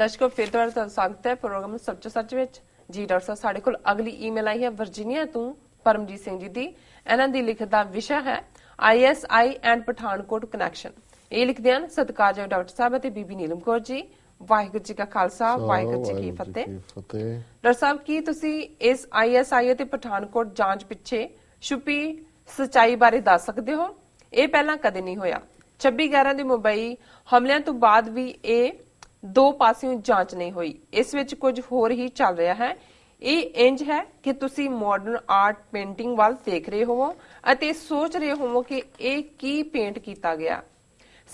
ਦਰਸ਼ਕੋ ਫਿਰ ਦੁਬਾਰਾ ਤੁਹਾਨੂੰ ਸਵਾਗਤ ਹੈ ਪ੍ਰੋਗਰਾਮ ਸੱਚ ਸੱਚ ਵਿੱਚ ਜੀ ਡਾਕਟਰ ਸਾਹਿਬ ਸਾਡੇ ਕੋਲ ਅਗਲੀ ਈਮੇਲ ਆਈ ਹੈ ਵਰਜੀਨੀਆ ਤੋਂ ਪਰਮਜੀਤ ਸਿੰਘ ਜੀ ਦੀ ਇਹਨਾਂ ਦੀ ਲਿਖਤ ਦਾ ਵਿਸ਼ਾ ਹੈ ਆਈਐਸਆਈ ਐਂਡ ਪਠਾਨਕੋਟ ਕਨੈਕਸ਼ਨ ਇਹ ਲਿਖਦੇ ਹਨ ਸਤਿਕਾਰਯੋਗ ਡਾਕਟਰ ਸਾਹਿਬ ਅਤੇ ਬੀਬੀ ਨੀਲਮ ਕੌਰ ਜੀ ਵਾਹਿਗੁਰੂ ਜੀ ਕਾ ਖਾਲਸਾ ਵਾਹਿਗੁਰੂ ਜੀ ਕੀ ਫਤਿਹ ਡਾਕਟਰ ਸਾਹਿਬ ਕੀ ਤੁਸੀਂ ਇਸ ਆਈਐਸਆਈ ਅਤੇ ਪਠਾਨਕੋਟ ਜਾਂਚ ਪਿੱਛੇ ਛੁਪੀ ਸਚਾਈ ਬਾਰੇ ਦੱਸ ਸਕਦੇ ਹੋ ਇਹ ਪਹਿਲਾਂ ਕਦੇ ਨਹੀਂ ਹੋਇਆ 26 11 ਦੇ ਮੁੰਬਈ ਹਮਲਿਆਂ ਤੋਂ ਬਾਅਦ ਵੀ ਇਹ ਦੋ ਪਾਸਿਓਂ ਜਾਂਚ ਨਹੀਂ ਹੋਈ ਇਸ ਵਿੱਚ ਕੁਝ ਹੋਰ ਹੀ ਚੱਲ ਰਿਹਾ ਹੈ ਇਹ ਇੰਜ ਹੈ ਕਿ ਤੁਸੀਂ ਮਾਡਰਨ ਆਰਟ ਪੇਂਟਿੰਗ ਵੱਲ ਦੇਖ ਰਹੇ ਹੋਵੋ ਅਤੇ ਸੋਚ ਰਹੇ ਹੋਵੋ ਕਿ ਇਹ ਕੀ ਪੇਂਟ ਕੀਤਾ ਗਿਆ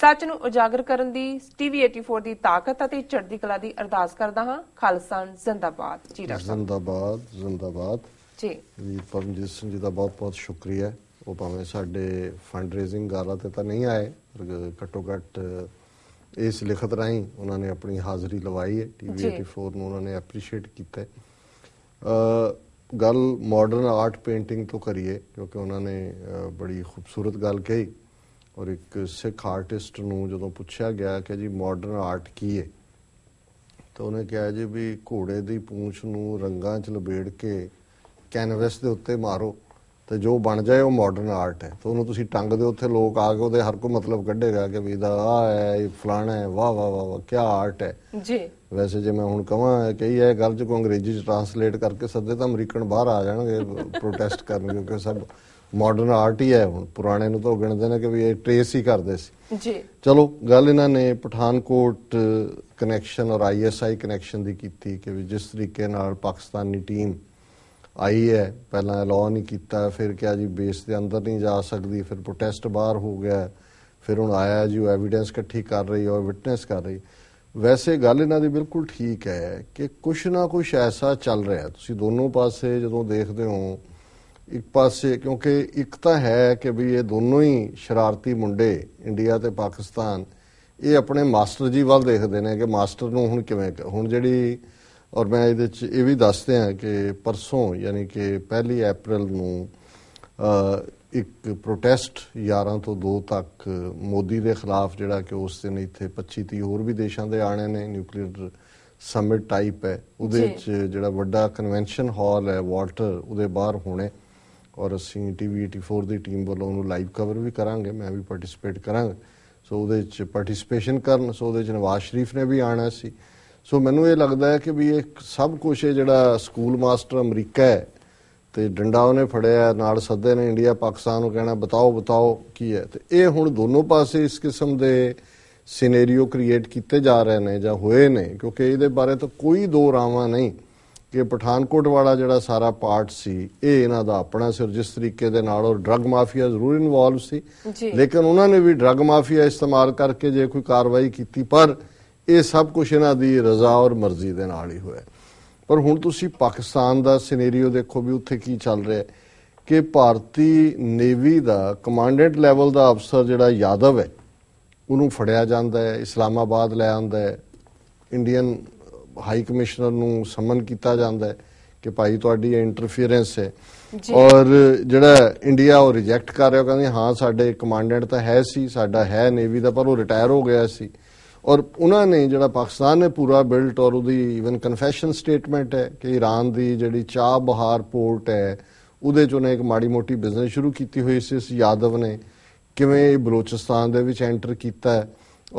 ਸੱਚ ਨੂੰ ਉਜਾਗਰ ਕਰਨ ਦੀ ਟੀਵੀ 84 ਦੀ ਤਾਕਤ ਅਤੇ ਚੜ੍ਹਦੀ ਕਲਾ ਦੀ ਅਰਦਾਸ ਕਰਦਾ ਹਾਂ ਖਾਲਸਾਨ ਜ਼ਿੰਦਾਬਾਦ ਜੀ ਡਾਕਟਰ ਜ਼ਿੰਦਾਬਾਦ ਜ਼ਿੰਦਾਬਾਦ ਜੀ ਜੀ ਪਰਮਜੀਤ ਸਿੰਘ ਜੀ ਦਾ ਬਹੁਤ ਬਹੁਤ ਸ਼ੁਕਰੀਆ ਉਹ ਭਾਵੇਂ ਸਾਡੇ ਫੰਡ ਰੇਜ਼ਿੰਗ ਗਾਲਾ ਤੇ ਤਾਂ ਨਹੀਂ ਆਏ ਪਰ ਘੱਟੋ ਘੱਟ ਇਸ ਲਿਖਤ ਰਾਹੀਂ ਉਹਨਾਂ ਨੇ ਆਪਣੀ ਹਾਜ਼ਰੀ ਲਵਾਈ ਹੈ ਟੀਵੀ 84 ਨੂੰ ਉਹਨਾਂ ਨੇ ਐਪਰੀਸ਼ੀਏਟ ਕੀਤਾ ਹੈ ਅ ਗੱਲ ਮਾਡਰਨ ਆਰਟ ਪੇਂਟਿੰਗ ਤੋਂ ਕਰੀਏ ਕਿਉਂਕਿ ਉਹਨਾਂ ਨੇ ਬੜੀ ਖੂਬਸੂਰਤ ਗੱਲ ਕਹੀ ਔਰ ਇੱਕ ਸਿੱਖ ਆਰਟਿਸਟ ਨੂੰ ਜਦੋਂ ਪੁੱਛਿਆ ਗਿਆ ਕਿ ਜੀ ਮਾਡਰਨ ਆਰਟ ਕੀ ਹੈ ਤਾਂ ਉਹਨੇ ਕਿਹਾ ਜੀ ਵੀ ਘੋੜੇ ਦੀ ਪੂੰਛ ਨੂੰ ਰੰਗਾਂ 'ਚ ਲਬੇੜ ਕੇ ਕੈਨਵਸ ਦੇ ਉੱਤੇ ਮਾਰੋ ਤੇ ਜੋ ਬਣ ਜਾਏ ਉਹ ਮਾਡਰਨ ਆਰਟ ਹੈ ਤੇ ਉਹਨੂੰ ਤੁਸੀਂ ਟੰਗ ਦੇ ਉੱਥੇ ਲੋਕ ਆ ਕੇ ਉਹਦੇ ਹਰ ਕੋ ਮਤਲਬ ਕੱਢੇਗਾ ਕਿ ਵੀ ਦਾ ਆ ਹੈ ਇਹ ਫਲਾਣਾ ਹੈ ਵਾਹ ਵਾਹ ਵਾਹ ਕੀ ਆਰਟ ਹੈ ਜੀ ਵੈਸੇ ਜੇ ਮੈਂ ਹੁਣ ਕਹਾਂ ਕਈ ਇਹ ਗੱਲ ਕੋ ਅੰਗਰੇਜ਼ੀ ਚ ਟਰਾਂਸਲੇਟ ਕਰਕੇ ਸੱਦੇ ਤਾਂ ਅਮਰੀਕਨ ਬਾਹਰ ਆ ਜਾਣਗੇ ਪ੍ਰੋਟੈਸਟ ਕਰਨ ਕਿਉਂਕਿ ਸਭ ਮਾਡਰਨ ਆਰਟ ਹੀ ਹੈ ਹੁਣ ਪੁਰਾਣੇ ਨੂੰ ਤਾਂ ਗਿਣਦੇ ਨੇ ਕਿ ਵੀ ਇਹ ਟ੍ਰੇਸ ਹੀ ਕਰਦੇ ਸੀ ਜੀ ਚਲੋ ਗੱਲ ਇਹਨਾਂ ਨੇ ਪਠਾਨਕੋਟ ਕਨੈਕਸ਼ਨ ਔਰ ਆਈਐਸਆਈ ਕਨੈਕਸ਼ਨ ਦੀ ਕੀਤੀ ਕਿ ਵੀ ਜਿਸ ਤਰੀਕੇ ਨਾਲ ਪਾਕਿਸਤਾਨੀ ਟੀਮ ਆਈ ਹੈ ਪਹਿਲਾਂ ਐਲਾਨ ਨਹੀਂ ਕੀਤਾ ਫਿਰ ਕਿਹਾ ਜੀ ਬੇਸ ਦੇ ਅੰਦਰ ਨਹੀਂ ਜਾ ਸਕਦੀ ਫਿਰ ਪ੍ਰੋਟੈਸਟ ਬਾਹਰ ਹੋ ਗਿਆ ਫਿਰ ਹੁਣ ਆਇਆ ਜੀ ਉਹ ਐਵੀਡੈਂਸ ਇਕੱਠੀ ਕਰ ਰਹੀ ਔਰ ਵਿਟਨੈਸ ਕਰ ਰਹੀ ਵੈਸੇ ਗੱਲ ਇਹਨਾਂ ਦੀ ਬਿਲਕੁਲ ਠੀਕ ਹੈ ਕਿ ਕੁਛ ਨਾ ਕੁਛ ਐਸਾ ਚੱਲ ਰਿਹਾ ਤੁਸੀਂ ਦੋਨੋਂ ਪਾਸੇ ਜਦੋਂ ਦੇਖਦੇ ਹੋ ਇੱਕ ਪਾਸੇ ਕਿਉਂਕਿ ਇੱਕ ਤਾਂ ਹੈ ਕਿ ਵੀ ਇਹ ਦੋਨੋਂ ਹੀ ਸ਼ਰਾਰਤੀ ਮੁੰਡੇ ਇੰਡੀਆ ਤੇ ਪਾਕਿਸਤਾਨ ਇਹ ਆਪਣੇ ਮਾਸਟਰ ਜੀ ਵੱਲ ਦੇਖਦੇ ਨੇ ਕਿ ਮਾਸਟਰ ਨੂੰ ਹੁਣ ਕਿਵੇਂ ਹੁਣ ਜਿਹੜੀ ਔਰ ਮੈਂ ਇਹਦੇ ਚ ਇਹ ਵੀ ਦੱਸਦੇ ਹਾਂ ਕਿ ਪਰਸੋਂ ਯਾਨੀ ਕਿ 1 April ਨੂੰ ਇੱਕ ਪ੍ਰੋਟੈਸਟ 11 ਤੋਂ 2 ਤੱਕ ਮੋਦੀ ਦੇ ਖਿਲਾਫ ਜਿਹੜਾ ਕਿ ਉਸ ਦਿਨ ਇੱਥੇ 25 30 ਹੋਰ ਵੀ ਦੇਸ਼ਾਂ ਦੇ ਆਣੇ ਨੇ ਨਿਊਕਲੀਅਰ ਸਮਿਟ ਟਾਈਪ ਹੈ ਉਹਦੇ ਵਿੱਚ ਜਿਹੜਾ ਵੱਡਾ ਕਨਵੈਨਸ਼ਨ ਹਾਲ ਹੈ ਵਾਟਰ ਉਹਦੇ ਬਾਹਰ ਹੋਣੇ ਔਰ ਅਸੀਂ ਟੀਵੀ 84 ਦੀ ਟੀਮ ਵੱਲੋਂ ਉਹਨੂੰ ਲਾਈਵ ਕਵਰ ਵੀ ਕਰਾਂਗੇ ਮੈਂ ਵੀ ਪਾਰਟਿਸਿਪੇਟ ਕਰਾਂਗਾ ਸੋ ਉਹਦੇ ਵਿੱਚ ਪਾਰਟਿਸਿਪੇਸ਼ਨ ਕਰਨ ਸੋ ਉਹਦੇ ਚ ਨਵਾਜ਼ ਸ਼ਰੀਫ ਨੇ ਵੀ ਆਣਾ ਸੀ ਸੋ ਮੈਨੂੰ ਇਹ ਲੱਗਦਾ ਹੈ ਕਿ ਵੀ ਇਹ ਸਭ ਕੁਝ ਇਹ ਜਿਹੜਾ ਸਕੂਲ ਮਾਸਟਰ ਅਮਰੀਕਾ ਹੈ ਤੇ ਡੰਡਾ ਉਹਨੇ ਫੜਿਆ ਨਾਲ ਸੱਦੇ ਨੇ ਇੰਡੀਆ ਪਾਕਿਸਤਾਨ ਨੂੰ ਕਹਿਣਾ ਬਤਾਓ ਬਤਾਓ ਕੀ ਹੈ ਤੇ ਇਹ ਹੁਣ ਦੋਨੋਂ ਪਾਸੇ ਇਸ ਕਿਸਮ ਦੇ ਸਿਨੈਰੀਓ ਕ੍ਰੀਏਟ ਕੀਤੇ ਜਾ ਰਹੇ ਨੇ ਜਾਂ ਹੋਏ ਨੇ ਕਿਉਂਕਿ ਇਹਦੇ ਬਾਰੇ ਤਾਂ ਕੋਈ ਦੋ ਰਾਵਾਂ ਨਹੀਂ ਕਿ ਪਠਾਨਕੋਟ ਵਾਲਾ ਜਿਹੜਾ ਸਾਰਾ ਪਾਰਟ ਸੀ ਇਹ ਇਹਨਾਂ ਦਾ ਆਪਣਾ ਸਿਰ ਜਿਸ ਤਰੀਕੇ ਦੇ ਨਾਲ ਔਰ ਡਰੱਗ ਮਾਫੀਆ ਜ਼ਰੂਰ ਇਨਵੋਲਵ ਸੀ ਲੇਕਿਨ ਉਹਨਾਂ ਨੇ ਵੀ ਡਰੱਗ ਮਾਫੀਆ ਇਸਤੇਮਾਲ ਕਰਕੇ ਜੇ ਕੋਈ ਕਾਰਵਾਈ ਕੀਤੀ ਪਰ ਇਹ ਸਭ ਕੁਝ ਇਹਨਾਂ ਦੀ ਰਜ਼ਾ ਔਰ ਮਰਜ਼ੀ ਦੇ ਨਾਲ ਹੀ ਹੋਇਆ ਪਰ ਹੁਣ ਤੁਸੀਂ ਪਾਕਿਸਤਾਨ ਦਾ ਸਿਨੈਰੀਓ ਦੇਖੋ ਵੀ ਉੱਥੇ ਕੀ ਚੱਲ ਰਿਹਾ ਹੈ ਕਿ ਭਾਰਤੀ ਨੇਵੀ ਦਾ ਕਮਾਂਡੈਂਟ ਲੈਵਲ ਦਾ ਅਫਸਰ ਜਿਹੜਾ ਯਾਦਵ ਹੈ ਉਹਨੂੰ ਫੜਿਆ ਜਾਂਦਾ ਹੈ ਇਸਲਾਮਾਬਾਦ ਲੈ ਆਂਦਾ ਹੈ ਇੰਡੀਅਨ ਹਾਈ ਕਮਿਸ਼ਨਰ ਨੂੰ ਸਮਨ ਕੀਤਾ ਜਾਂਦਾ ਹੈ ਕਿ ਭਾਈ ਤੁਹਾਡੀ ਇੰਟਰਫੀਰੈਂਸ ਹੈ ਔਰ ਜਿਹੜਾ ਇੰਡੀਆ ਉਹ ਰਿਜੈਕਟ ਕਰ ਰਿਹਾ ਉਹ ਕਹਿੰਦੇ ਹਾਂ ਸਾਡੇ ਕਮਾਂਡੈਂਟ ਤਾਂ ਹੈ ਸੀ ਸਾਡਾ ਹੈ ਨੇਵੀ ਦਾ ਪਰ ਉਹ ਰਿਟਾਇਰ ਹੋ ਗਿਆ ਸੀ ਔਰ ਉਹਨਾਂ ਨੇ ਜਿਹੜਾ ਪਾਕਿਸਤਾਨ ਨੇ ਪੂਰਾ ਬਿਲਟ ਔਰ ਉਹਦੀ ਇਵਨ ਕਨਫੈਸ਼ਨ ਸਟੇਟਮੈਂਟ ਹੈ ਕਿ ਈਰਾਨ ਦੀ ਜਿਹੜੀ ਚਾਹ ਬਹਾਰ ਪੋਰਟ ਹੈ ਉਹਦੇ ਚੋਂ ਉਹਨੇ ਇੱਕ ਮਾੜੀ ਮੋਟੀ ਬਿਜ਼ਨਸ ਸ਼ੁਰੂ ਕੀਤੀ ਹੋਈ ਸੀ ਇਸ ਯਾਦਵ ਨੇ ਕਿਵੇਂ ਬਲੋਚਿਸਤਾਨ ਦੇ ਵਿੱਚ ਐਂਟਰ ਕੀਤਾ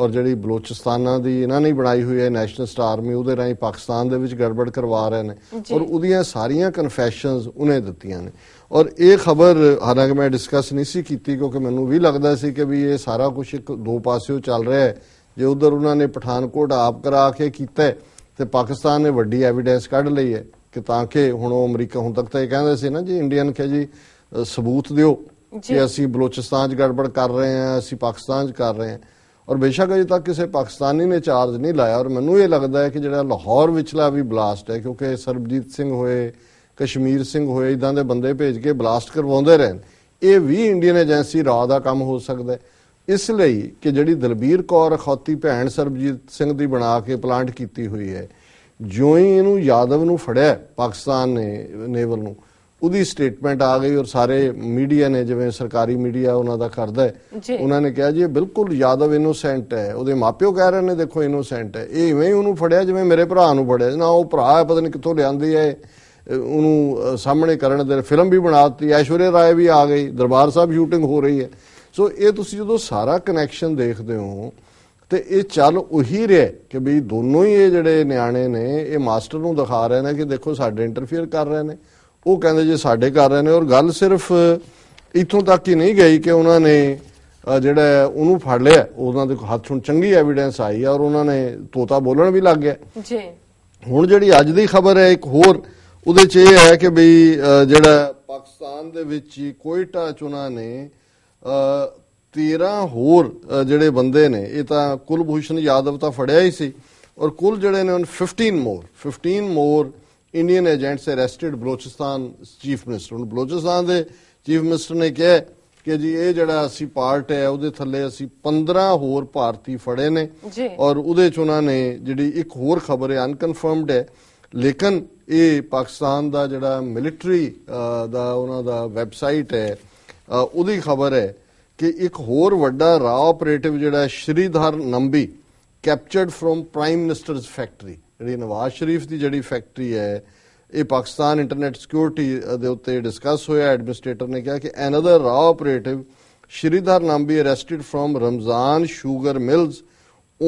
ਔਰ ਜਿਹੜੀ ਬਲੋਚਿਸਤਾਨਾਂ ਦੀ ਇਹਨਾਂ ਨੇ ਬਣਾਈ ਹੋਈ ਹੈ ਸਟਾਰ ਆਰਮੀ ਉਹਦੇ ਰਾਹੀਂ ਪਾਕਿਸਤਾਨ ਦੇ ਵਿੱਚ ਗੜਬੜ ਕਰਵਾ ਰਹੇ ਨੇ ਔਰ ਉਹਦੀਆਂ ਸਾਰੀਆਂ ਕਨਫੈਸ਼ਨਸ ਉਹਨੇ ਦਿੱਤੀਆਂ ਨੇ ਔਰ ਇਹ ਖਬਰ ਹਾਲਾਂਕਿ ਮੈਂ ਡਿਸਕਸ ਨਹੀਂ ਸੀ ਕੀਤੀ ਕਿਉਂਕਿ ਮੈਨੂੰ ਵੀ ਲੱਗਦਾ ਸੀ ਕਿ ਵੀ ਇਹ ਸਾਰਾ ਕੁਝ ਇੱਕ ਦੋ ਪਾਸਿਓਂ ਚੱਲ ਰਿਹਾ ਹੈ ਜੇ ਉਧਰ ਉਹਨਾਂ ਨੇ ਪਠਾਨਕੋਟ ਆਪ ਕਰਾ ਕੇ ਕੀਤਾ ਤੇ ਪਾਕਿਸਤਾਨ ਨੇ ਵੱਡੀ ਐਵੀਡੈਂਸ ਕੱਢ ਲਈ ਹੈ ਕਿ ਤਾਂ ਕਿ ਹੁਣ ਉਹ ਅਮਰੀਕਾ ਹੁਣ ਤੱਕ ਤਾਂ ਇਹ ਕਹਿੰਦੇ ਸੀ ਨਾ ਜੀ ਇੰਡੀਅਨ ਕਿ ਜੀ ਸਬੂਤ ਦਿਓ ਕਿ ਅਸੀਂ ਬਲੋਚਿਸਤਾਨ 'ਚ ਗੜਬੜ ਕਰ ਰਹੇ ਹਾਂ ਅਸੀਂ ਪਾਕਿਸਤਾਨ 'ਚ ਕਰ ਰਹੇ ਹਾਂ ਔਰ ਬੇਸ਼ੱਕ ਅਜੇ ਤੱਕ ਕਿਸੇ ਪਾਕਿਸਤਾਨੀ ਨੇ ਚਾਰਜ ਨਹੀਂ ਲਾਇਆ ਔਰ ਮੈਨੂੰ ਇਹ ਲੱਗਦਾ ਹੈ ਕਿ ਜਿਹੜਾ ਲਾਹੌਰ ਵਿਚਲਾ ਵੀ ਬਲਾਸਟ ਹੈ ਕਿਉਂਕਿ ਸਰਬਜੀਤ ਸਿੰਘ ਹੋਏ ਕਸ਼ਮੀਰ ਸਿੰਘ ਹੋਏ ਇਦਾਂ ਦੇ ਬੰਦੇ ਭੇਜ ਕੇ ਬਲਾਸਟ ਕਰਵਾਉਂਦੇ ਰਹਿਣ ਇਹ ਵੀ ਇੰਡੀਅਨ ਏਜੰਸੀ ਰਾਹ ਦਾ ਕੰਮ ਹੋ ਸਕਦਾ ਹੈ ਇਸ ਲਈ ਕਿ ਜਿਹੜੀ ਦਲਬੀਰ ਕੌਰ ਖੌਤੀ ਭੈਣ ਸਰਬਜੀਤ ਸਿੰਘ ਦੀ ਬਣਾ ਕੇ ਪਲਾਂਟ ਕੀਤੀ ਹੋਈ ਹੈ ਜਿਉਂ ਹੀ ਇਹਨੂੰ ਯਾਦਵ ਨੂੰ ਫੜਿਆ ਪਾਕਿਸਤਾਨ ਨੇ ਨੇਵਲ ਨੂੰ ਉਹਦੀ ਸਟੇਟਮੈਂਟ ਆ ਗਈ ਔਰ ਸਾਰੇ ਮੀਡੀਆ ਨੇ ਜਿਵੇਂ ਸਰਕਾਰੀ ਮੀਡੀਆ ਉਹਨਾਂ ਦਾ ਕਰਦਾ ਹੈ ਉਹਨਾਂ ਨੇ ਕਿਹਾ ਜੀ ਇਹ ਬਿਲਕੁਲ ਯਾਦਵ ਇਨੋਸੈਂਟ ਹੈ ਉਹਦੇ ਮਾਪਿਓ ਕਹਿ ਰਹੇ ਨੇ ਦੇਖੋ ਇਨੋਸੈਂਟ ਹੈ ਇਹ ਇਵੇਂ ਉਹਨੂੰ ਫੜਿਆ ਜਿਵੇਂ ਮੇਰੇ ਭਰਾ ਨੂੰ ਫੜਿਆ ਨਾ ਉਹ ਭਰਾ ਪਤਾ ਨਹੀਂ ਕਿੱਥੋਂ ਲਿਆਂਦੇ ਹੈ ਉਹਨੂੰ ਸਾਹਮਣੇ ਕਰਨ ਦੇ ਫਿਲਮ ਵੀ ਬਣਾ ਦਿੱਤੀ ਐਸ਼ਵਰਿਆ ਰਾਏ ਵੀ ਆ ਗਈ ਦਰਬਾਰ ਸਾਹਿਬ ਸ਼ੂਟਿੰਗ ਹੋ ਰਹੀ ਹੈ ਸੋ ਇਹ ਤੁਸੀਂ ਜਦੋਂ ਸਾਰਾ ਕਨੈਕਸ਼ਨ ਦੇਖਦੇ ਹੋ ਤੇ ਇਹ ਚੱਲ ਉਹੀ ਰਿਹਾ ਕਿ ਵੀ ਦੋਨੋਂ ਹੀ ਇਹ ਜਿਹੜੇ ਨਿਆਣੇ ਨੇ ਇਹ ਮਾਸਟਰ ਨੂੰ ਦਿਖਾ ਰਹੇ ਨੇ ਕਿ ਦੇਖੋ ਸਾਡੇ ਇੰਟਰਫੇਅਰ ਕਰ ਰਹੇ ਨੇ ਉਹ ਕਹਿੰਦੇ ਜੇ ਸਾਡੇ ਕਰ ਰਹੇ ਨੇ ਔਰ ਗੱਲ ਸਿਰਫ ਇਥੋਂ ਤੱਕ ਹੀ ਨਹੀਂ ਗਈ ਕਿ ਉਹਨਾਂ ਨੇ ਜਿਹੜਾ ਉਹਨੂੰ ਫੜ ਲਿਆ ਉਹਨਾਂ ਦੇ ਹੱਥ ਹੁਣ ਚੰਗੀ ਐਵੀਡੈਂਸ ਆਈ ਔਰ ਉਹਨਾਂ ਨੇ ਤੋਤਾ ਬੋਲਣ ਵੀ ਲੱਗ ਗਿਆ ਜੀ ਹੁਣ ਜਿਹੜੀ ਅੱਜ ਦੀ ਖਬਰ ਹੈ ਇੱਕ ਹੋਰ ਉਹਦੇ 'ਚ ਇਹ ਹੈ ਕਿ ਬਈ ਜਿਹੜਾ ਪਾਕਿਸਤਾਨ ਦੇ ਵਿੱਚ ਹੀ ਕੋਈਟਾ ਚ ਉਹਨਾਂ ਨੇ 13 ਹੋਰ ਜਿਹੜੇ ਬੰਦੇ ਨੇ ਇਹ ਤਾਂ ਭੂਸ਼ਣ ਯਾਦਵ ਤਾਂ ਫੜਿਆ ਹੀ ਸੀ ਔਰ ਕੁਲ ਜਿਹੜੇ ਨੇ 15 more 15 more Indian agents arrested Balochistan chief minister ਉਹਨ ਬਲੋਚਿਸਤਾਨ ਦੇ ਚੀਫ ਮਿਨਿਸਟਰ ਨੇ ਕਿਹਾ ਕਿ ਜੀ ਇਹ ਜਿਹੜਾ ਅਸੀਂ ਪਾਰਟ ਹੈ ਉਹਦੇ ਥੱਲੇ ਅਸੀਂ 15 ਹੋਰ ਭਾਰਤੀ ਫੜੇ ਨੇ ਔਰ ਉਹਦੇ ਚ ਉਹਨਾਂ ਨੇ ਜਿਹੜੀ ਇੱਕ ਹੋਰ ਖਬਰ ਹੈ ਅਨਕਨਫਰਮਡ ਹੈ ਲੇਕਿਨ ਇਹ ਪਾਕਿਸਤਾਨ ਦਾ ਜਿਹੜਾ ਮਿਲਟਰੀ ਦਾ ਉਹਨਾਂ ਦਾ ਵੈਬਸਾਈਟ ਹੈ ਉਹਦੀ ਖਬਰ ਹੈ ਕਿ ਇੱਕ ਹੋਰ ਵੱਡਾ ਰਾ ਆਪਰੇਟਿਵ ਜਿਹੜਾ Shridhar Nambi captured from prime minister's factory ਜਿਹੜੀ ਨਵਾਜ਼ ਸ਼ਰੀਫ ਦੀ ਜਿਹੜੀ ਫੈਕਟਰੀ ਹੈ ਇਹ ਪਾਕਿਸਤਾਨ ਇੰਟਰਨੈਟ ਸਿਕਿਉਰਿਟੀ ਦੇ ਉੱਤੇ ਡਿਸਕਸ ਹੋਇਆ ਐਡਮਿਨਿਸਟ੍ਰੇਟਰ ਨੇ ਕਿਹਾ ਕਿ ਅਨਦਰ ਰਾ operative Shridhar Nambi arrested from Ramzan sugar mills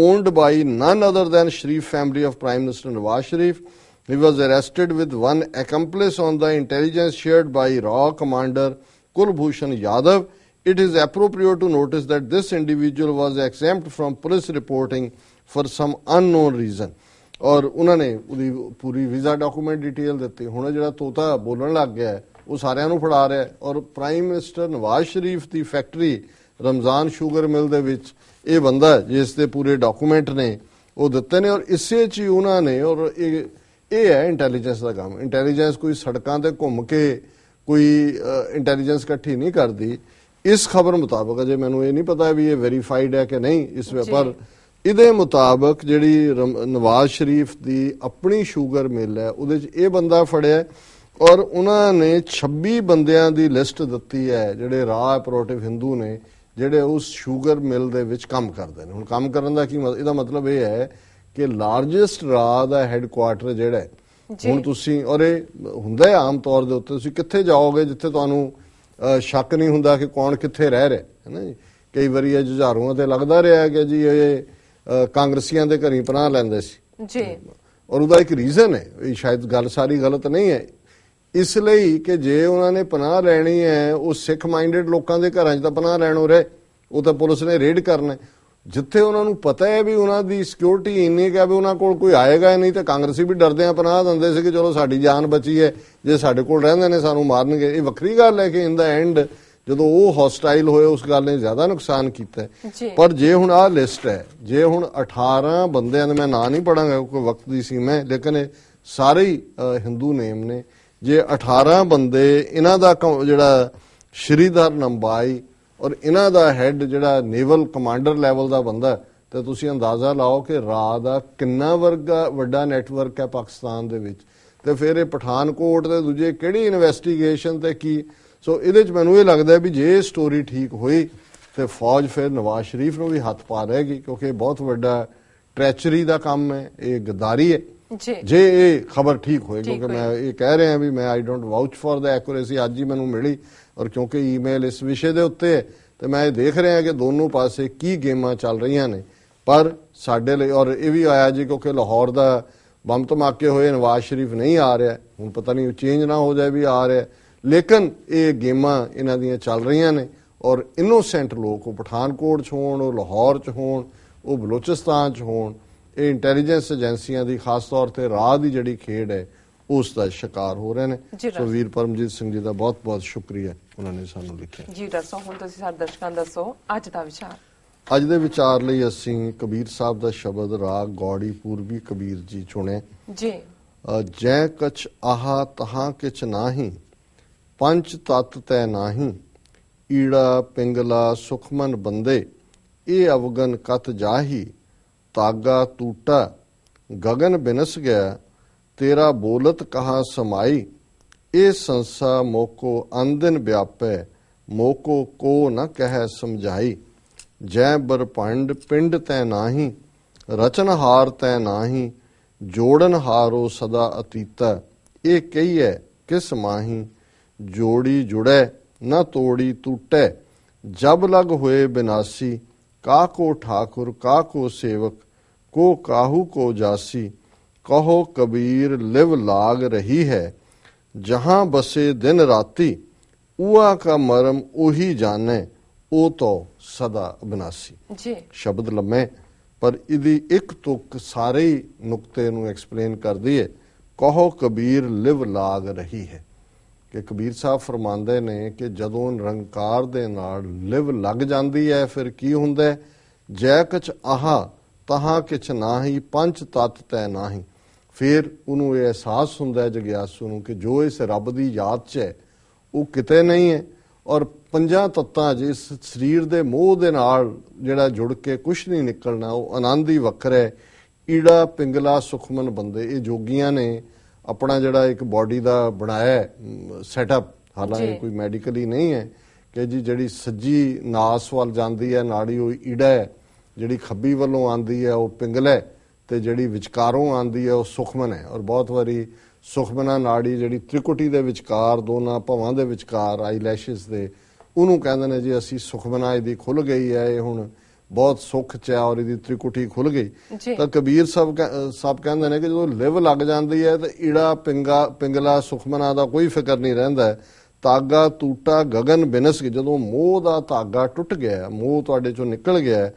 owned by none other than Sharif family of Prime Minister Nawaz Sharif. He was arrested with one accomplice on the intelligence shared by RAW commander Kulbhushan Yadav, it is appropriate to notice that this individual was exempt from police reporting for some unknown reason. ਔਰ ਉਹਨਾਂ ਨੇ ਉਹਦੀ ਪੂਰੀ visa document detail ਦਿੱਤੀ ਹੁਣ ਜਿਹੜਾ ਤੋਤਾ ਬੋਲਣ ਲੱਗ ਗਿਆ ਉਹ ਸਾਰਿਆਂ ਨੂੰ ਫੜਾ ਰਿਹਾ ਔਰ ਪ੍ਰਾਈਮ ਮਿਨਿਸਟਰ ਨਵਾਜ਼ ਸ਼ਰੀਫ ਦੀ ਫੈਕਟਰੀ ਰਮਜ਼ਾਨ ਸ਼ੂਗਰ ਮਿਲ ਦੇ ਵਿੱਚ ਇਹ ਬੰਦਾ ਜਿਸ ਦੇ ਪੂਰੇ ਡਾਕੂਮੈਂਟ ਨੇ ਉਹ ਦਿੱਤੇ ਨੇ ਔਰ ਇਸੇ ਚ ਹੀ ਉਹਨਾਂ ਨੇ ਔਰ ਇਹ ਇਹ ਹੈ ਇੰਟੈਲੀਜੈਂਸ ਦਾ ਕੰਮ ਇੰਟੈਲੀਜੈਂਸ ਕੋਈ ਸੜਕਾਂ ਤੇ ਘੁੰਮ ਕੇ ਕੋਈ ਇੰਟੈਲੀਜੈਂਸ ਇਕੱਠੀ ਨਹੀਂ ਕਰਦੀ ਇਸ ਖਬਰ ਮੁਤਾਬਕ ਅਜੇ ਮੈਨੂੰ ਇਹ ਨਹੀਂ ਪਤਾ ਵੀ ਇਹ ਵੈਰੀਫਾਈਡ ਹੈ ਕਿ ਨਹੀਂ ਇਸ ਪਰ ਇਹਦੇ ਮੁਤਾਬਕ ਜਿਹੜੀ ਨਵਾਜ਼ ਸ਼ਰੀਫ ਦੀ ਆਪਣੀ 슈ਗਰ ਮਿਲ ਹੈ ਉਹਦੇ 'ਚ ਇਹ ਬੰਦਾ ਫੜਿਆ ਔਰ ਉਹਨਾਂ ਨੇ 26 ਬੰਦਿਆਂ ਦੀ ਲਿਸਟ ਦਿੱਤੀ ਹੈ ਜਿਹੜੇ ਰਾਹ ਪ੍ਰੋਟਿਵ ਹਿੰਦੂ ਨੇ ਜਿਹੜੇ ਉਸ 슈ਗਰ ਮਿਲ ਦੇ ਵਿੱਚ ਕੰਮ ਕਰਦੇ ਨੇ ਹੁਣ ਕੰਮ ਕਰਨ ਦਾ ਕੀ ਇਹਦਾ ਮਤਲਬ ਇਹ ਹੈ ਕਿ ਲਾਰਜੈਸਟ ਰਾਹ ਦਾ ਹੈੱਡਕੁਆਰਟਰ ਜਿਹੜਾ ਹੈ ਹੁਣ ਤੁਸੀਂ ਔਰ ਹੁੰਦਾ ਹੈ ਆਮ ਤੌਰ ਦੇ ਉੱਤੇ ਤੁਸੀਂ ਕਿੱਥੇ ਜਾਓਗੇ ਜਿੱਥੇ ਤੁਹਾਨੂੰ ਸ਼ੱਕ ਨਹੀਂ ਹੁੰਦਾ ਕਿ ਕੌਣ ਕਿੱਥੇ ਰਹਿ ਰਿਹਾ ਹੈ ਨਾ ਜੀ ਕਈ ਵਾਰੀ ਇਹ ਜੁਝਾਰੂਆਂ ਤੇ ਲੱਗਦਾ ਰਿਹਾ ਕਿ ਜੀ ਇਹ ਕਾਂਗਰਸੀਆਂ ਦੇ ਘਰੀ ਪਨਾਹ ਲੈਂਦੇ ਸੀ ਜੀ ਔਰ ਉਹਦਾ ਇੱਕ ਰੀਜ਼ਨ ਹੈ ਇਹ ਸ਼ਾਇਦ ਗੱਲ ਸਾਰੀ ਗਲਤ ਨਹੀਂ ਹੈ ਇਸ ਲਈ ਕਿ ਜੇ ਉਹਨਾਂ ਨੇ ਪਨਾਹ ਲੈਣੀ ਹੈ ਉਹ ਸਿੱਖ ਮਾਈਂਡਡ ਲੋਕਾਂ ਦੇ ਘਰਾਂ 'ਚ ਤਾਂ ਪਨਾਹ ਲੈਣੋਂ ਰਹੇ ਉਹ ਤਾਂ ਪੁਲਿਸ ਨੇ ਰੇਡ ਕਰਨਾ ਜਿੱਥੇ ਉਹਨਾਂ ਨੂੰ ਪਤਾ ਹੈ ਵੀ ਉਹਨਾਂ ਦੀ ਸਿਕਿਉਰਿਟੀ ਇੰਨੀ ਕਿ ਵੀ ਉਹਨਾਂ ਕੋਲ ਕੋਈ ਆਏਗਾ ਨਹੀਂ ਤੇ ਕਾਂਗਰਸੀ ਵੀ ਡਰਦੇ ਆ ਪਨਾਹ ਦਿੰਦੇ ਸੀ ਕਿ ਚਲੋ ਸਾਡੀ ਜਾਨ ਬਚੀ ਹੈ ਜੇ ਸਾਡੇ ਕੋਲ ਰਹਿੰਦੇ ਨੇ ਸਾਨੂੰ ਮਾਰਨਗੇ ਇਹ ਵੱਖਰੀ ਗੱਲ ਹੈ ਕਿ ਇਨ ਦਾ ਐਂਡ ਜਦੋਂ ਉਹ ਹੌਸਟਾਈਲ ਹੋਏ ਉਸ ਗੱਲ ਨੇ ਜ਼ਿਆਦਾ ਨੁਕਸਾਨ ਕੀਤਾ ਪਰ ਜੇ ਹੁਣ ਆ ਲਿਸਟ ਹੈ ਜੇ ਹੁਣ 18 ਬੰਦਿਆਂ ਦੇ ਮੈਂ ਨਾਂ ਨਹੀਂ ਪੜਾਂਗਾ ਕਿਉਂਕਿ ਵਕਤ ਦੀ ਸੀਮਾ ਹੈ ਲੇਕਿਨ ਸਾਰੇ ਹੀ ਹਿੰਦੂ ਨੇਮ ਨੇ ਜੇ 18 ਬੰਦੇ ਇਹਨਾਂ ਦਾ ਜਿਹੜਾ ਸ਼੍ਰੀਧਰ ਨੰਬਾਈ ਔਰ ਇਹਨਾਂ ਦਾ ਹੈੱਡ ਜਿਹੜਾ ਨੇਵਲ ਕਮਾਂਡਰ ਲੈਵਲ ਦਾ ਬੰਦਾ ਤੇ ਤੁਸੀਂ ਅੰਦਾਜ਼ਾ ਲਾਓ ਕਿ ਰਾ ਦਾ ਕਿੰਨਾ ਵਰਗਾ ਵੱਡਾ ਨੈਟਵਰਕ ਹੈ ਪਾਕਿਸਤਾਨ ਦੇ ਵਿੱਚ ਤੇ ਫਿਰ ਇਹ ਪਠਾਨਕੋਟ ਦੇ ਦੂਜੇ ਕਿਹੜੀ ਇਨਵੈਸਟੀਗੇਸ਼ਨ ਤੇ ਕੀ ਸੋ ਇਹਦੇ ਵਿੱਚ ਮੈਨੂੰ ਇਹ ਲੱਗਦਾ ਵੀ ਜੇ ਸਟੋਰੀ ਠੀਕ ਹੋਈ ਤੇ ਫੌਜ ਫਿਰ ਨਵਾਜ਼ ਸ਼ਰੀਫ ਨੂੰ ਵੀ ਹੱਥ ਪਾ ਰਹੇਗੀ ਕਿਉਂਕਿ ਇਹ ਬਹੁਤ ਵੱਡਾ ਟ੍ਰੈਚਰੀ ਦਾ ਕੰਮ ਹੈ ਇਹ ਗਦਾਰੀ ਹੈ ਜੇ ਇਹ ਖਬਰ ਠੀਕ ਹੋਏ ਕਿਉਂਕਿ ਮੈਂ ਇਹ ਕਹਿ ਰਿਹਾ ਵੀ ਮੈਂ I don't vouch for the accuracy ਅੱਜ ਹੀ ਮੈਨੂੰ ਮਿਲੀ ਔਰ ਕਿਉਂਕਿ ਈਮੇਲ ਇਸ ਵਿਸ਼ੇ ਦੇ ਉੱਤੇ ਹੈ ਤੇ ਮੈਂ ਇਹ ਦੇਖ ਰਿਹਾ ਕਿ ਦੋਨੋਂ ਪਾਸੇ ਕੀ ਗੇਮਾਂ ਚੱਲ ਰਹੀਆਂ ਨੇ ਪਰ ਸਾਡੇ ਲਈ ਔਰ ਇਹ ਵੀ ਆਇਆ ਜੀ ਕਿਉਂਕਿ ਲਾਹੌਰ ਦਾ ਬੰਬ ਧਮਾਕੇ ਹੋਏ ਨਵਾਜ਼ ਸ਼ਰੀਫ ਨਹੀਂ ਆ ਰਿਹਾ ਹੁਣ ਪਤਾ ਨਹੀਂ ਚੇਂਜ ਨਾ ਹੋ ਜਾਏ ਵੀ ਆ ਰਿਹਾ ਲੇਕਿਨ ਇਹ ਗੇਮਾਂ ਇਹਨਾਂ ਦੀਆਂ ਚੱਲ ਰਹੀਆਂ ਨੇ ਔਰ ਇਨੋਸੈਂਟ ਲੋਕ ਉਹ ਪਠਾਨਕੋਟ 'ਚ ਹੋਣ ਉਹ ਲਾਹੌਰ 'ਚ ਹੋਣ ਉਹ ਬਲੋਚਿਸਤਾਨ 'ਚ ਹੋਣ ਇਹ ਇੰਟੈਲੀਜੈਂਸ ਏਜੰਸੀਆਂ ਦੀ ਖਾਸ ਤੌਰ ਤੇ ਰਾਹ ਦੀ ਜਿਹੜੀ ਖੇਡ ਹੈ ਉਸ ਦਾ ਸ਼ਿਕਾਰ ਹੋ ਰਹੇ ਨੇ ਸੋ ਵੀਰ ਪਰਮਜੀਤ ਸਿੰਘ ਜੀ ਦਾ ਬਹੁਤ ਬਹੁਤ ਸ਼ੁਕਰੀਆ ਉਹਨਾਂ ਨੇ ਸਾਨੂੰ ਲਿਖਿਆ ਜੀ ਦੱਸੋ ਹੁਣ ਤੁਸੀਂ ਸਾਡੇ ਦਰਸ਼ਕਾਂ ਦੱਸੋ ਅੱਜ ਦਾ ਵਿਚਾਰ ਅੱਜ ਦੇ ਵਿਚਾਰ ਲਈ ਅਸੀਂ ਕਬੀਰ ਸਾਹਿਬ ਦਾ ਸ਼ਬਦ ਰਾਗ ਗੌੜੀ ਪੂਰਬੀ ਕਬੀਰ ਜੀ ਚੁਣੇ ਜੀ ਜੈ ਕਛ ਆਹਾ ਤਹਾਂ ਕਿਛ ਨਾਹੀ ਪੰਜ ਤਤ ਤੈ ਨਾਹੀ ਈੜਾ ਪਿੰਗਲਾ ਸੁਖਮਨ ਬੰਦੇ ਇਹ ਅਵਗਨ ਕਤ ਜਾਹੀ ਤਾਗਾ ਟੂਟਾ ਗगन ਬਿਨਸ ਗਿਆ ਤੇਰਾ ਬੋਲਤ ਕਹਾ ਸਮਾਈ ਇਹ ਸੰਸਾ ਮੋਕੋ ਅੰਦਨ ਵਿਆਪੈ ਮੋਕੋ ਕੋ ਨ ਕਹਿ ਸਮਝਾਈ ਜੈ ਬਰਪੰਡ ਪਿੰਡ ਤੈ ਨਾਹੀ ਰਚਨ ਹਾਰ ਤੈ ਨਾਹੀ ਜੋੜਨ ਹਾਰੋ ਸਦਾ ਅਤੀਤਾ ਇਹ ਕਹੀਐ ਕਿਸ ਮਾਹੀ ਜੋੜੀ ਜੁੜੈ ਨਾ ਤੋੜੀ ਟੂਟੈ ਜਬ ਲਗ ਹੋਏ ਬਿਨਾਸੀ ਕਾ ਕੋ ਠਾਕੁਰ ਕਾ ਕੋ ਸੇਵਕ ਕੋ ਕਾਹੂ ਕੋ ਜਾਸੀ ਕਹੋ ਕਬੀਰ ਲਿਵ ਲਾਗ ਰਹੀ ਹੈ ਜਹਾਂ ਬਸੇ ਦਿਨ ਰਾਤੀ ਉਹਾਂ ਕਾ ਮਰਮ ਉਹੀ ਜਾਣੇ ਉਹ ਤੋ ਸਦਾ ਅਬਨਾਸੀ ਜੀ ਸ਼ਬਦ ਲੰਮੇ ਪਰ ਇਹਦੀ ਇੱਕ ਤੁਕ ਸਾਰੇ ਨੁਕਤੇ ਨੂੰ ਐਕਸਪਲੇਨ ਕਰਦੀ ਹੈ ਕਹੋ ਕਬੀਰ ਲਿਵ ਲਾਗ ਰਹੀ ਹੈ ਕਿ ਕਬੀਰ ਸਾਹਿਬ ਫਰਮਾਉਂਦੇ ਨੇ ਕਿ ਜਦੋਂ ਨਿਰੰਕਾਰ ਦੇ ਨਾਲ ਲਿਵ ਲੱਗ ਜਾਂਦੀ ਹੈ ਫਿਰ ਕੀ ਹੁੰਦਾ ਜੈ ਕਚ ਆਹਾ ਤਹਾ ਕਿਛ ਨਾਹੀ ਪੰਜ ਤਤ ਤੈ ਨਾਹੀ ਫਿਰ ਉਹਨੂੰ ਇਹ ਅਹਿਸਾਸ ਹੁੰਦਾ ਹੈ ਜਗਿਆਸੂ ਨੂੰ ਕਿ ਜੋ ਇਸ ਰੱਬ ਦੀ ਯਾਦ 'ਚ ਹੈ ਉਹ ਕਿਤੇ ਨਹੀਂ ਹੈ ਔਰ ਪੰਜਾਂ ਤੱਤਾਂ ਜਿਸ ਸਰੀਰ ਦੇ ਮੋਹ ਦੇ ਨਾਲ ਜਿਹੜਾ ਜੁੜ ਕੇ ਕੁਝ ਨਹੀਂ ਨਿਕਲਣਾ ਉਹ ਆਨੰਦ ਹੀ ਵੱਖਰਾ ਹੈ ਈੜਾ ਪਿੰਗਲਾ ਸੁਖਮਨ ਬੰਦੇ ਇਹ ਜੋਗੀਆਂ ਨੇ ਆਪਣਾ ਜਿਹੜਾ ਇੱਕ ਬਾਡੀ ਦਾ ਬਣਾਇਆ ਸੈਟਅਪ ਹਾਲਾਂਕਿ ਕੋਈ ਮੈਡੀਕਲੀ ਨਹੀਂ ਹੈ ਕਿ ਜੀ ਜਿਹੜੀ ਸੱਜੀ ਨਾਸ ਵੱਲ ਜਾਂਦੀ ਹੈ ਨਾੜੀ ਉਹ ਈੜਾ ਹੈ ਜਿਹੜੀ ਖੱਬੀ ਵੱਲੋਂ ਆਂਦੀ ਹੈ ਉਹ ਪਿੰਗਲਾ ਹੈ ਤੇ ਜਿਹੜੀ ਵਿਚਕਾਰੋਂ ਆਂਦੀ ਹੈ ਉਹ ਸੁਖਮਨ ਹੈ ਔਰ ਬਹੁਤ ਵਾਰੀ ਸੁਖਮਨਾ ਨਾੜੀ ਜਿਹੜੀ ਤ੍ਰਿਕੁਟੀ ਦੇ ਵਿਚਕਾਰ ਦੋਨਾਂ ਭਵਾਂ ਦੇ ਵਿਚਕਾਰ ਆਈ ਲੈਸ਼ਸ ਦੇ ਉਹਨੂੰ ਕਹਿੰਦੇ ਨੇ ਜੀ ਅਸੀਂ ਸੁਖਮਨਾ ਇਹਦੀ ਖੁੱਲ ਗਈ ਹੈ ਇਹ ਹੁਣ ਬਹੁਤ ਸੁਖ ਚ ਹੈ ਔਰ ਇਹਦੀ ਤ੍ਰਿਕੁਟੀ ਖੁੱਲ ਗਈ ਤਾਂ ਕਬੀਰ ਸਾਹਿਬ ਸਾਹਿਬ ਕਹਿੰਦੇ ਨੇ ਕਿ ਜਦੋਂ ਲਿਵ ਲੱਗ ਜਾਂਦੀ ਹੈ ਤਾਂ ਈੜਾ ਪਿੰਗਾ ਪਿੰਗਲਾ ਸੁਖਮਨਾ ਦਾ ਕੋਈ ਫਿਕਰ ਨਹੀਂ ਰਹਿੰਦਾ ਤਾਗਾ ਟੂਟਾ ਗगन ਬਿਨਸ ਜਦੋਂ ਮੋਹ ਦਾ ਤਾਗਾ ਟੁੱਟ ਗਿਆ ਮੋਹ ਤੁਹਾਡੇ ਚੋਂ ਨਿਕਲ ਗਿਆ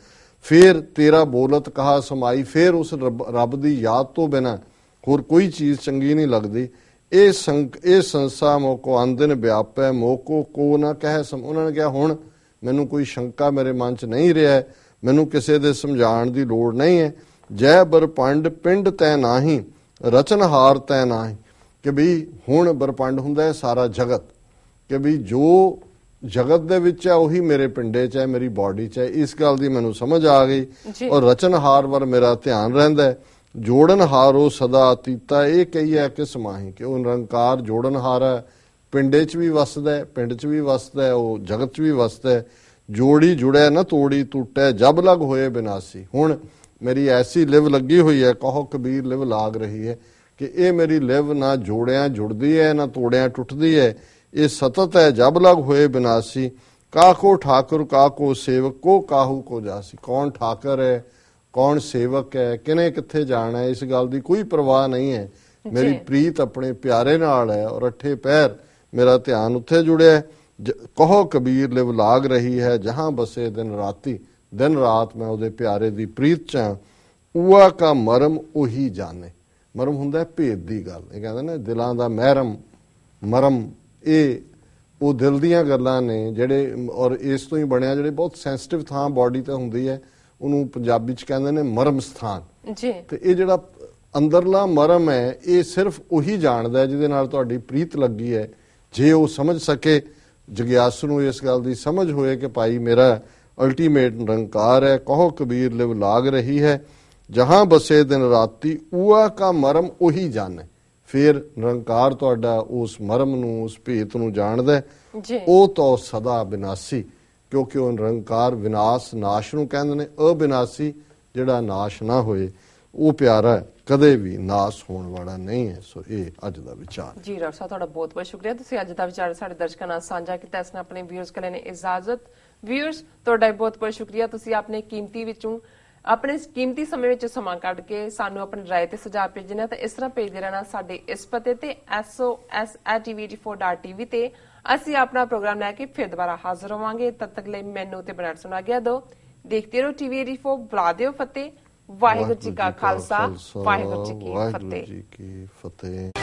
ਫੇਰ ਤੇਰਾ ਬੋਲਤ ਕਹਾ ਸਮਾਈ ਫੇਰ ਉਸ ਰੱਬ ਦੀ ਯਾਦ ਤੋਂ ਬਿਨਾ ਹੋਰ ਕੋਈ ਚੀਜ਼ ਚੰਗੀ ਨਹੀਂ ਲੱਗਦੀ ਇਹ ਸੰਕ ਇਹ ਸੰਸਾ ਮੋਕੋ ਅੰਦਨ ਵਿਆਪੈ ਮੋਕੋ ਕੋ ਨਾ ਕਹਿ ਸਮ ਉਹਨਾਂ ਨੇ ਕਿਹਾ ਹੁਣ ਮੈਨੂੰ ਕੋਈ ਸ਼ੰਕਾ ਮੇਰੇ ਮਨ 'ਚ ਨਹੀਂ ਰਿਹਾ ਮੈਨੂੰ ਕਿਸੇ ਦੇ ਸਮਝਾਉਣ ਦੀ ਲੋੜ ਨਹੀਂ ਹੈ ਜੈ ਬਰਪੰਡ ਪਿੰਡ ਤੈ ਨਾਹੀ ਰਚਨਹਾਰ ਤੈ ਨਾਹੀ ਕਿ ਵੀ ਹੁਣ ਬਰਪੰਡ ਹੁੰਦਾ ਹੈ ਸਾਰਾ ਜਗਤ ਕਿ ਵੀ ਜੋ ਜਗਤ ਦੇ ਵਿੱਚ ਹੈ ਉਹੀ ਮੇਰੇ ਪਿੰਡੇ 'ਚ ਹੈ ਮੇਰੀ ਬਾਡੀ 'ਚ ਹੈ ਇਸ ਗੱਲ ਦੀ ਮੈਨੂੰ ਸਮਝ ਆ ਗਈ ਔਰ ਰਚਨਹਾਰ ਵਰ ਮੇਰਾ ਧਿਆਨ ਰਹਿੰਦਾ ਹੈ ਜੋੜਨਹਾਰ ਉਹ ਸਦਾ ਤੀਤਾ ਇਹ ਕਹੀਆ ਕਿ ਸਮਾਹੀ ਕਿ ਉਹ ਨਿਰੰਕਾਰ ਜੋੜਨਹਾਰ ਹੈ ਪਿੰਡੇ 'ਚ ਵੀ ਵਸਦਾ ਹੈ ਪਿੰਡ 'ਚ ਵੀ ਵਸਦਾ ਹੈ ਉਹ ਜਗਤ 'ਚ ਵੀ ਵਸਦਾ ਹੈ ਜੋੜੀ ਜੁੜਿਆ ਨਾ ਤੋੜੀ ਟੁੱਟੇ ਜਬ ਲਗ ਹੋਏ ਬਿਨਾਸੀ ਹੁਣ ਮੇਰੀ ਐਸੀ ਲਿਵ ਲੱਗੀ ਹੋਈ ਹੈ ਕਹੋ ਕਬੀਰ ਲਿਵ ਲਾਗ ਰਹੀ ਹੈ ਕਿ ਇਹ ਮੇਰੀ ਲਿਵ ਨਾ ਜੋੜਿਆਂ ਜੁੜਦੀ ਹੈ ਨਾ ਤੋੜਿਆਂ ਟੁੱਟਦੀ ਹੈ ਇਹ ਸਤਤ ਹੈ ਜਬ ਲਗ ਹੋਏ ਬਿਨਾਸੀ ਕਾਹੋ ਠਾਕੁਰ ਕਾਹੋ ਸੇਵਕ ਕੋ ਕਾਹੂ ਕੋ ਜਾਸੀ ਕੌਣ ਠਾਕਰ ਹੈ ਕੌਣ ਸੇਵਕ ਹੈ ਕਿਨੇ ਕਿੱਥੇ ਜਾਣਾ ਹੈ ਇਸ ਗੱਲ ਦੀ ਕੋਈ ਪਰਵਾਹ ਨਹੀਂ ਹੈ ਮੇਰੀ ਪ੍ਰੀਤ ਆਪਣੇ ਪਿਆਰੇ ਨਾਲ ਹੈ ਔਰ ਅਠੇ ਪੈਰ ਮੇਰਾ ਧਿਆਨ ਉੱਥੇ ਜੁੜਿਆ ਕਹੋ ਕਬੀਰ ਲਿਵ ਲਾਗ ਰਹੀ ਹੈ ਜਹਾਂ ਬਸੇ ਦਿਨ ਰਾਤੀ ਦਿਨ ਰਾਤ ਮੈਂ ਉਹਦੇ ਪਿਆਰੇ ਦੀ ਪ੍ਰੀਤ ਚ ਉਹਾ ਕਾ ਮਰਮ ਉਹੀ ਜਾਣੇ ਮਰਮ ਹੁੰਦਾ ਭੇਦ ਦੀ ਗੱਲ ਇਹ ਕਹਿੰਦੇ ਨੇ ਦਿਲਾਂ ਦਾ ਮਹਿਰਮ ਮਰਮ ਇਹ ਉਹ ਦਿਲ ਦੀਆਂ ਗੱਲਾਂ ਨੇ ਜਿਹੜੇ ਔਰ ਇਸ ਤੋਂ ਹੀ ਬਣਿਆ ਜਿਹੜੇ ਬਹੁਤ ਸੈਂਸਿਟਿਵ ਥਾਂ ਬਾਡੀ ਤੇ ਹੁੰਦੀ ਹੈ ਉਹਨੂੰ ਪੰਜਾਬੀ ਚ ਕਹਿੰਦੇ ਨੇ ਮਰਮ ਸਥਾਨ ਜੀ ਤੇ ਇਹ ਜਿਹੜਾ ਅੰਦਰਲਾ ਮਰਮ ਹੈ ਇਹ ਸਿਰਫ ਉਹੀ ਜਾਣਦਾ ਜਿਹਦੇ ਨਾਲ ਤੁਹਾਡੀ ਪ੍ਰੀਤ ਲੱਗੀ ਹੈ ਜੇ ਉਹ ਸਮਝ ਸਕੇ ਜਗਿਆਸ ਨੂੰ ਇਸ ਗੱਲ ਦੀ ਸਮਝ ਹੋਏ ਕਿ ਭਾਈ ਮੇਰਾ ਅਲਟੀਮੇਟ ਰੰਕਾਰ ਹੈ ਕਹੋ ਕਬੀਰ ਲਿਵ ਲਾਗ ਰਹੀ ਹੈ ਜਹਾਂ ਬਸੇ ਦਿਨ ਰਾਤੀ ਉਹਾ ਕਾ ਮਰਮ ਉਹੀ ਜਾਣੇ ਫਿਰ ਨਿਰੰਕਾਰ ਤੁਹਾਡਾ ਉਸ ਮਰਮ ਨੂੰ ਉਸ ਭੇਤ ਨੂੰ ਜਾਣਦਾ ਜੀ ਉਹ ਤੋ ਸਦਾ ਬਿਨਾਸੀ ਕਿਉਂਕਿ ਉਹ ਨਿਰੰਕਾਰ ਵਿਨਾਸ਼ ਨਾਸ਼ ਨੂੰ ਕਹਿੰਦੇ ਨੇ ਅਬినాਸੀ ਜਿਹੜਾ ਨਾਸ਼ ਨਾ ਹੋਏ ਉਹ ਪਿਆਰਾ ਕਦੇ ਵੀ ਨਾਸ ਹੋਣ ਵਾਲਾ ਨਹੀਂ ਹੈ ਸੋ ਇਹ ਅੱਜ ਦਾ ਵਿਚਾਰ ਜੀ ਡਾਕਟਰ ਸਾਹਿਬ ਤੁਹਾਡਾ ਬਹੁਤ ਬਹੁਤ ਸ਼ੁਕਰੀਆ ਤੁਸੀਂ ਅੱਜ ਦਾ ਵਿਚਾਰ ਸਾਡੇ ਦਰਸ਼ਕਾਂ ਨਾਲ ਸਾਂਝਾ ਕੀਤਾ ਇਸ ਨੇ ਆਪਣੇ ਵੀਅਰਸ ਕੋਲ ਨੇ ਇਜਾਜ਼ਤ ਵੀਅਰਸ ਤੁਹਾਡਾ ਬਹੁਤ ਬਹੁਤ ਸ਼ੁਕਰੀਆ ਤੁਸੀਂ ਆਪਣੇ ਕੀਮਤੀ ਵਿੱਚੋਂ ਆਪਣੇ ਕੀਮਤੀ ਸਮੇਂ ਵਿੱਚ ਸਮਾਂ ਕੱਢ ਕੇ ਸਾਨੂੰ ਆਪਣੇ رائے ਤੇ ਸੁਝਾਅ ਭੇਜਣਾ ਤਾਂ ਇਸ ਤਰ੍ਹਾਂ ਭੇਜਦੇ ਰਹਿਣਾ ਸਾਡੇ ਇਸ ਪਤੇ ਤੇ sos@tvt4.tv ਤੇ ਅਸੀਂ ਆਪਣਾ ਪ੍ਰੋਗਰਾਮ ਲੈ ਕੇ ਫਿਰ ਦੁਬਾਰਾ ਹਾਜ਼ਰ ਹੋਵਾਂਗੇ ਤਦ ਤੱਕ ਲਈ ਮੈਨੂੰ ਤੇ ਬਣਾ ਸੁਣਾ ਗਿਆ ਦੋ ਦੇਖਦੇ ਰਹੋ TV ਰਿਫੋ ਬੁਲਾ ਦਿਓ ਫਤਿਹ ਵਾਹਿਗੁਰੂ ਜੀ ਕਾ ਖਾਲਸਾ ਵਾਹਿਗੁਰੂ ਜੀ ਕੀ ਫਤਿਹ